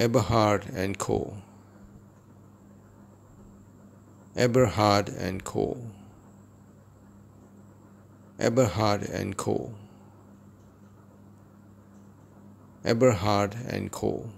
Eberhard and Co. Eberhard and Co. Eberhard and Co. Eberhard and Co.